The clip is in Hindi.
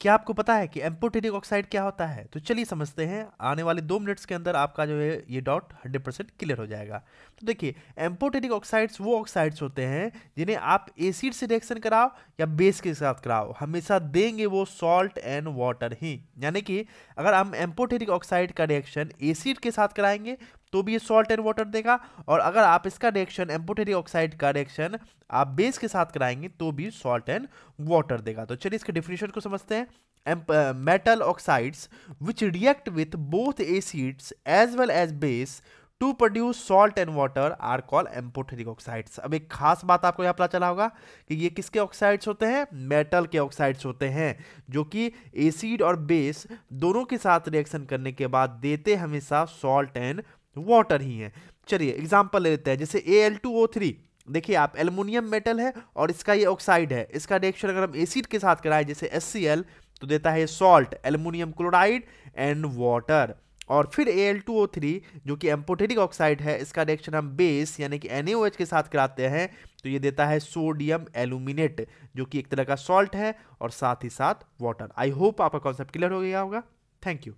क्या आपको पता है कि एम्पोटेनिक ऑक्साइड क्या होता है तो चलिए समझते हैं आने वाले दो मिनट्स के अंदर आपका जो है ये डाउट 100 परसेंट क्लियर हो जाएगा तो देखिए एम्पोटेनिक ऑक्साइड्स वो ऑक्साइड्स होते हैं जिन्हें आप एसिड से रिएक्शन कराओ या बेस के साथ कराओ हमेशा देंगे वो सॉल्ट एंड वाटर ही यानी कि अगर हम एम्पोटेनिक ऑक्साइड का रिएक्शन एसिड के साथ कराएंगे तो भी ये सॉल्ट एंड वाटर देगा और अगर आप इसका रिएक्शन एम्पोटेरी ऑक्साइड का रिएक्शन आप बेस के साथ कराएंगे तो भी सॉल्ट एंड वाटर देगा तो चलिए इसके डिफिनेशन को समझते हैं metal oxides which react with both acids as well as base to produce salt and water are call amphoteric oxides अब एक खास बात आपको यहाँ पता चला होगा कि ये किसके ऑक्साइड्स होते हैं मेटल के ऑक्साइड्स होते हैं जो कि एसिड और बेस दोनों के साथ रिएक्शन करने के बाद देते हमेशा सॉल्ट एंड वाटर ही है चलिए एग्जाम्पल लेते हैं जैसे A L two O three देखिए आप एलुमिनियम मेटल है और इसका ये ऑक्साइड है इसका रिएक्शन अगर हम एसिड के साथ कराएं जैसे एस एल तो देता है salt aluminium chloride and water और फिर ए जो कि एम्पोटेटिक ऑक्साइड है इसका रिएक्शन हम बेस यानी कि एन के साथ कराते हैं तो ये देता है सोडियम एलुमिनेट जो कि एक तरह का सॉल्ट है और साथ ही साथ वाटर आई होप आपका कॉन्सेप्ट क्लियर हो गया होगा थैंक यू